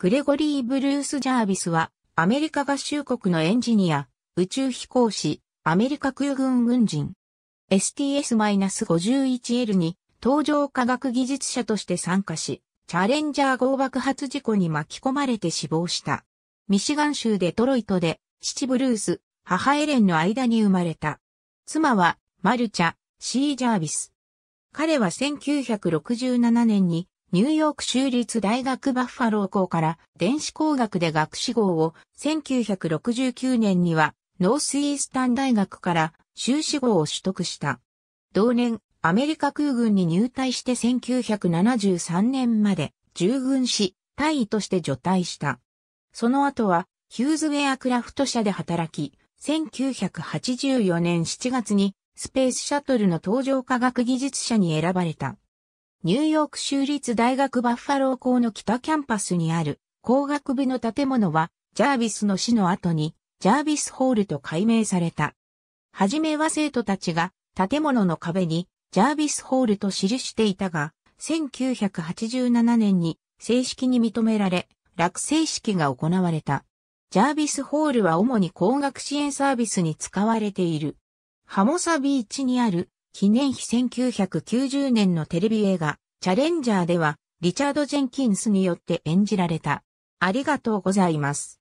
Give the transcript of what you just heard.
グレゴリー・ブルース・ジャービスは、アメリカ合衆国のエンジニア、宇宙飛行士、アメリカ空軍軍人。STS-51L に、搭乗科学技術者として参加し、チャレンジャー号爆発事故に巻き込まれて死亡した。ミシガン州デトロイトで、父ブルース、母エレンの間に生まれた。妻は、マルチャ、シー・ジャービス。彼は1967年にニューヨーク州立大学バッファロー校から電子工学で学士号を1969年にはノースイースタン大学から修士号を取得した。同年、アメリカ空軍に入隊して1973年まで従軍し、隊医として除隊した。その後は、ヒューズウェアクラフト社で働き、1984年7月にスペースシャトルの登場科学技術者に選ばれた。ニューヨーク州立大学バッファロー校の北キャンパスにある工学部の建物は、ジャービスの死の後に、ジャービスホールと改名された。はじめは生徒たちが建物の壁にジャービスホールと記していたが、1987年に正式に認められ、落成式が行われた。ジャービスホールは主に工学支援サービスに使われている。ハモサビーチにある記念碑1990年のテレビ映画、チャレンジャーでは、リチャード・ジェンキンスによって演じられた。ありがとうございます。